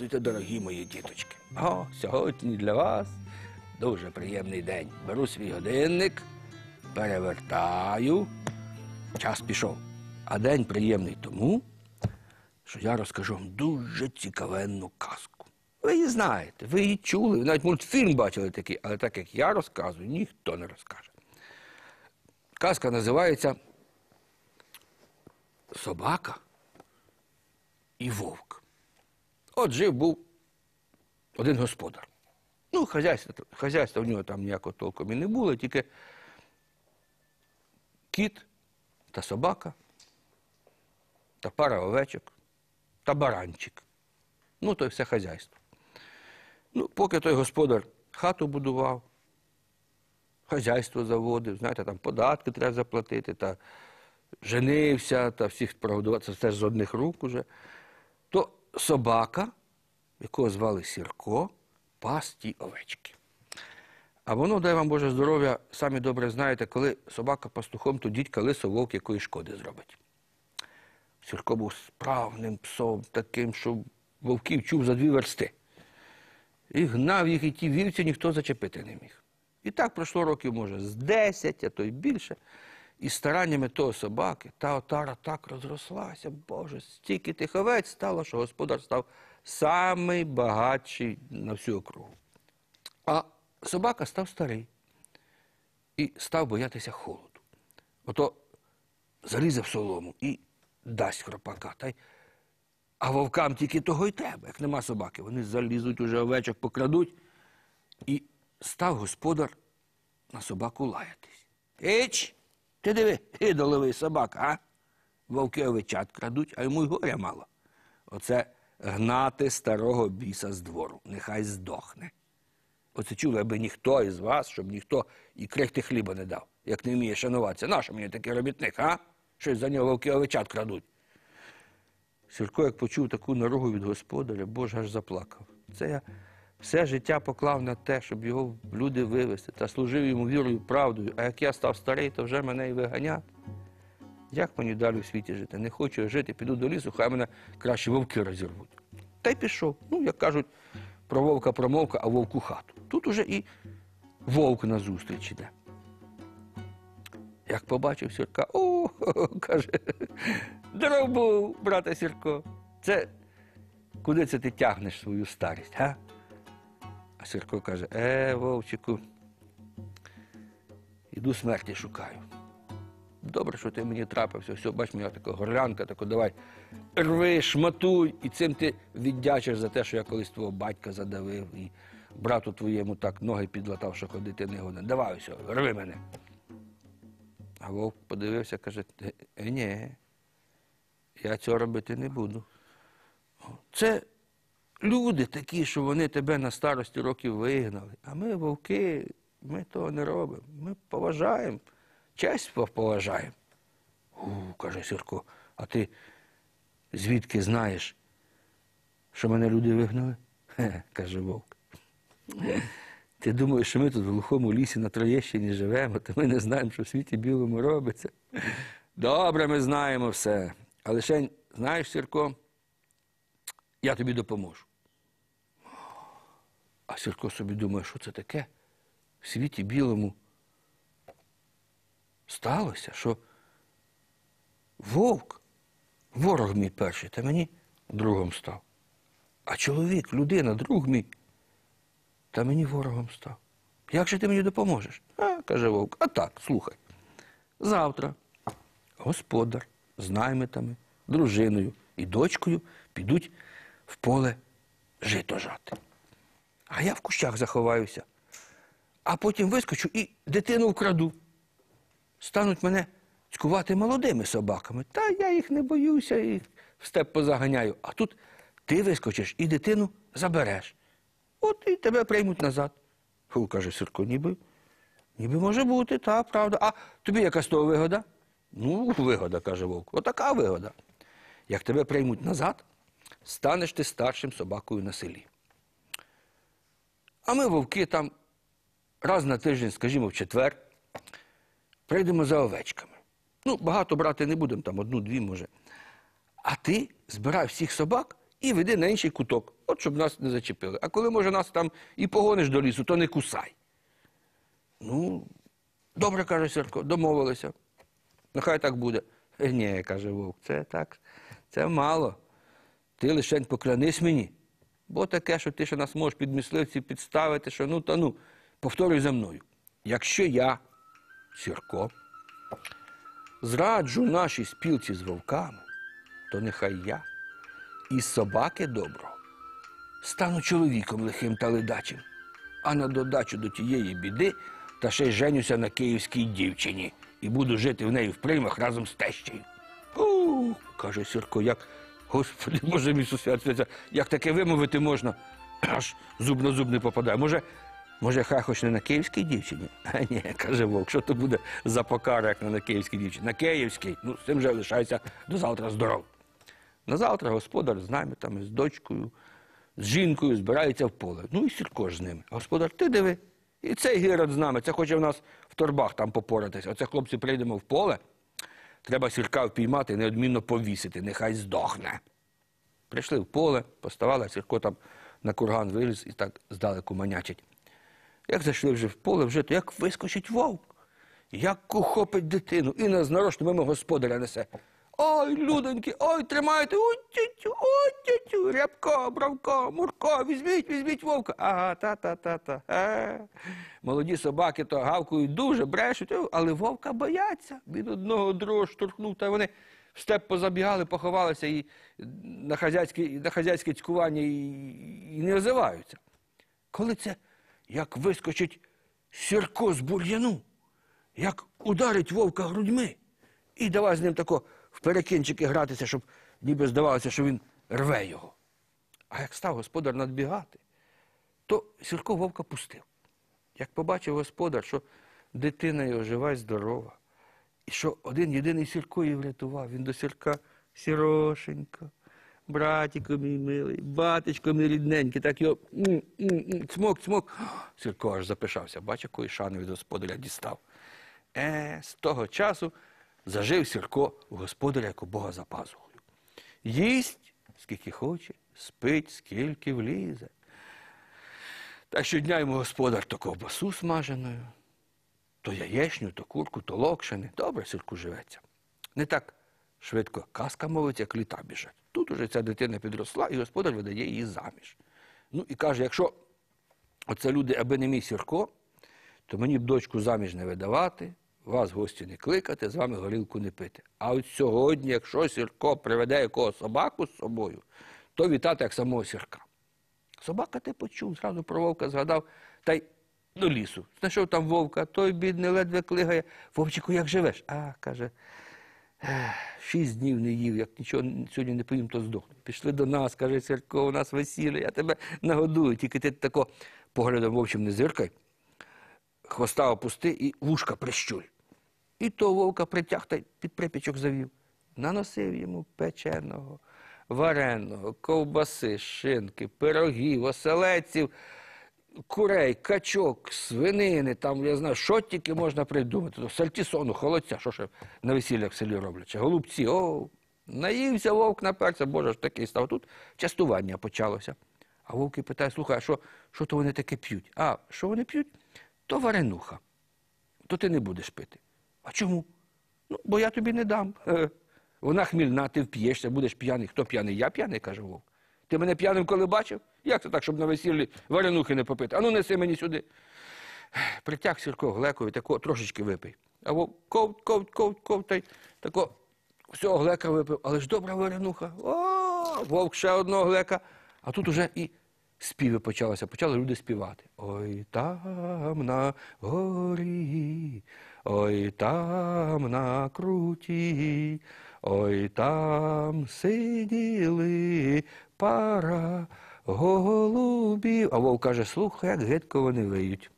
Здравствуйте, дорогі мої діточки. О, Сьогодні для вас дуже приємний день. Беру свій годинник, перевертаю. Час пішов. А день приємний тому, що я розкажу вам дуже цікавенну казку. Ви її знаєте, ви її чули, ви навіть мультфільм бачили такий, але так як я розказую, ніхто не розкаже. Казка називається Собака і Вовк. От жив був один господар. Ну, хазяйства, хазяйства в нього там ніякого толком і не було, тільки кіт та собака, та пара овечок, та баранчик. Ну, то й все хазяйство. Ну, поки той господар хату будував, хазяйство заводив, знаєте, там податки треба заплатити, та женився, та всіх прогодувати, це все з одних рук уже, то собака, якого звали Сірко, пас ті овечки. А воно, дай вам Боже здоров'я, самі добре знаєте, коли собака пастухом, то дідька лисо вовк якої шкоди зробить. Сірко був справним псом, таким, що вовків чув за дві версти. І гнав їх, і ті вівці ніхто зачепити не міг. І так пройшло років, може, з 10, а то й більше. І стараннями того собаки та отара так розрослася, Боже, стільки тиховець стало, що господар став самий багатший на всю округу. А собака став старий і став боятися холоду. Ото зарізав солому і дасть хропака. Та й... А вовкам тільки того й треба, як нема собаки. Вони залізуть уже овечок, покрадуть. І став господар на собаку лаятись. Іч! Ти диви, ідоловий собак, а? Вовки овечат крадуть, а йому й горя мало. Оце гнати старого біса з двору, нехай здохне. Оце чули, аби ніхто із вас, щоб ніхто і крихти хліба не дав, як не вміє шануватися. Нащо мені такий робітник, а? Щось за нього вовки овечат крадуть. Сірко, як почув таку наругу від господаря, боже аж заплакав. Це я все життя поклав на те, щоб його люди вивезти, та служив йому вірою, правдою. А як я став старий, то вже мене і виганять. Як мені далі у світі жити? Не хочу я жити, піду до лісу, хай мене краще вовки розірвуть. Та й пішов. Ну, як кажуть, про вовка промовка, а вовку хату. Тут уже і вовк назустріч іде. Як побачив Сірка, о, каже, дров був, брате Сірко, це куди це ти тягнеш свою старість? а? А Сірко каже, е, Вовчику, іду смерті шукаю. Добре, що ти мені трапився, все, бач, моя така горлянка, таку, давай рви, шматуй, і цим ти віддячиш за те, що я колись твого батька задавив і брату твоєму так ноги підлатав, що ходити не годен. Давай все, рви мене. А вовк подивився, каже, е, е ні, я цього робити не буду. Це люди такі, що вони тебе на старості років вигнали. А ми, вовки, ми того не робимо. Ми поважаємо, честь поважаємо. У, каже Сірко, а ти звідки знаєш, що мене люди вигнали? Хе, каже вовк. Ти думаєш, що ми тут в глухому лісі на Троєщині живемо, то ми не знаємо, що в світі білому робиться. Добре, ми знаємо все. Але лише, знаєш, Сірко, я тобі допоможу. А Сірко собі думає, що це таке в світі білому сталося, що вовк, ворог мій перший, та мені другом став. А чоловік, людина, друг мій, та мені ворогом став. Як же ти мені допоможеш? А, каже вовк, а так, слухай. Завтра господар з наймитами, дружиною і дочкою підуть в поле жито жати а я в кущах заховаюся. А потім вискочу і дитину вкраду. Стануть мене цькувати молодими собаками. Та я їх не боюся і в степ позаганяю. А тут ти вискочиш і дитину забереш. От і тебе приймуть назад. Фу, каже Сирко, ніби. Ніби може бути, та правда. А тобі яка з того вигода? Ну, вигода, каже вовк. Отака вигода. Як тебе приймуть назад, станеш ти старшим собакою на селі. А ми, вовки, там раз на тиждень, скажімо, в четвер, прийдемо за овечками. Ну, багато брати не будемо, там одну-дві, може. А ти збирай всіх собак і веди на інший куток, от щоб нас не зачепили. А коли, може, нас там і погониш до лісу, то не кусай. Ну, добре, каже Серко, домовилися. Нехай так буде. Е, ні, каже вовк, це так, це мало. Ти лишень поклянись мені. Бо таке, що ти ще нас можеш під мисливці підставити, що ну та ну, повторюй за мною. Якщо я, Сірко, зраджу нашій спілці з вовками, то нехай я і собаки добро стану чоловіком лихим та ледачим, а на додачу до тієї біди та ще й женюся на київській дівчині і буду жити в неї в приймах разом з тещею. У, каже Сірко, як Господи, Боже мій Святий, як таке вимовити можна, аж зуб на зуб не попадає. Може, може, хай хоч не на київській дівчині? А ні, каже Вовк, що то буде за покара, як не на київській дівчині. На київській, ну з цим вже лишайся до завтра здоров. На завтра господар з нами, там, з дочкою, з жінкою збирається в поле. Ну і Сірко ж з ними. Господар, ти диви. І цей гірод з нами, це хоче в нас в торбах там попоратися. Оце хлопці прийдемо в поле. Треба сірка впіймати, неодмінно повісити, нехай здохне. Прийшли в поле, поставали, сірко там на курган виліз і так здалеку манячить. Як зайшли вже в поле, вже то як вискочить вовк, як ухопить дитину і на мимо господаря несе. Ой, людоньки, ой, тримайте, ой, тю ой, тю-тю, рябка, бравка, мурка, візьміть, візьміть вовка. Ага, та-та-та-та. Е. Молоді собаки то гавкують дуже, брешуть, але вовка бояться. Він одного другого штурхнув, та вони в степ позабігали, поховалися і на хазяйське, на хазяйське цькування і, і не озиваються. Коли це як вискочить сірко з бур'яну, як ударить вовка грудьми, і давай з ним такого. Перекінчики гратися, щоб ніби здавалося, що він рве його. А як став господар надбігати, то Сірко вовка пустив. Як побачив господар, що дитина його жива й здорова, і що один єдиний Сірко її врятував, він до Сірка сірошенька. Братіко мій милий, батечко мій рідненький, так його цмок, цмок. Сірко аж запишався, бачив, якої шани від господаря дістав. Е, З того часу Зажив сірко у господаря, як у Бога за пазухою. Їсть, скільки хоче, спить, скільки влізе. Та щодня йому господар то ковбасу смаженою, то яєчню, то курку, то локшини. Добре, сірку живеться. Не так швидко казка мовить, як літа біжать. Тут уже ця дитина підросла, і господар видає її заміж. Ну і каже, якщо оце люди, аби не мій сірко, то мені б дочку заміж не видавати вас гості не кликати, з вами горілку не пити. А от сьогодні, якщо Сірко приведе якого собаку з собою, то вітати як самого Сірка. Собака ти почув, зразу про вовка згадав та й до лісу. Знайшов там вовка, той бідний ледве клигає. Вовчику, як живеш? А, каже, шість днів не їв, як нічого сьогодні не поїм, то здохну. Пішли до нас, каже, Сірко, у нас весілля, я тебе нагодую, тільки ти тако поглядом вовчим не зиркай. Хвоста опусти і вушка прищуль. І то вовка притяг та під припічок завів. Наносив йому печеного, вареного, ковбаси, шинки, пирогів, оселеців, курей, качок, свинини, там, я знаю, що тільки можна придумати. Сальтісону, холодця, що ще на весіллях в селі роблять, голубці, о, наївся вовк на перця, боже ж такий став. Тут частування почалося. А вовки питають, слухай, а що що то вони таке п'ють? А що вони п'ють? То варенуха. То ти не будеш пити. А чому? Ну, бо я тобі не дам. Е, вона хмільна, ти вп'єшся, будеш п'яний. Хто п'яний? Я п'яний, каже Вовк. Ти мене п'яним коли бачив? Як це так, щоб на весіллі варенухи не попити? Ану, неси мені сюди. Притяг Сірко глекові, тако трошечки випий. А Вовк ковт, ковт, ковт, ковт, та й тако всього глека випив. Але ж добра варенуха. О, Вовк ще одного глека. А тут уже і співи почалися, почали люди співати. Ой там на горі, ой там на круті, ой там сиділи пара голубів. А вовк каже, слухай, як гидко вони виють.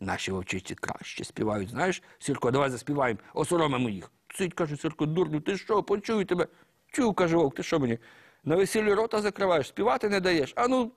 Наші вовчиці краще співають. Знаєш, Сірко, давай заспіваємо, осоромимо їх. Цить, каже, Сірко, дурню, ти що, почую тебе? Чув, каже вовк, ти що мені? На весіллі рота закриваєш, співати не даєш. А ну,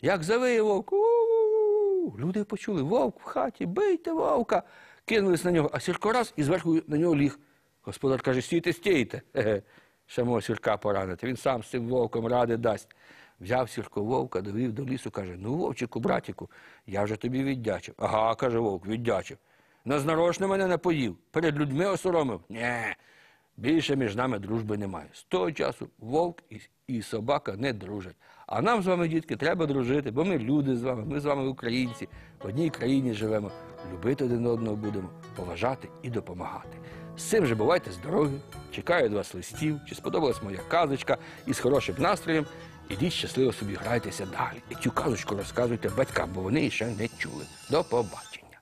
як завиє вовк. У -у -у -у. Люди почули, вовк в хаті, бийте вовка. Кинулись на нього, а сірко раз і зверху на нього ліг. Господар каже, стійте, стійте. Ще мого сірка поранити. Він сам з цим вовком ради дасть. Взяв сірко вовка, довів до лісу, каже, ну, вовчику, братіку, я вже тобі віддячив. Ага, каже вовк, віддячив. Назнарочно мене напоїв, перед людьми осоромив. Нє. Більше між нами дружби немає. З того часу вовк і, і собака не дружать. А нам з вами, дітки, треба дружити, бо ми люди з вами, ми з вами українці, в одній країні живемо. Любити один одного будемо, поважати і допомагати. З цим же бувайте здорові, чекаю від вас листів, чи сподобалась моя казочка із хорошим настроєм. Ідіть щасливо собі, грайтеся далі. І цю казочку розказуйте батькам, бо вони ще не чули. До побачення.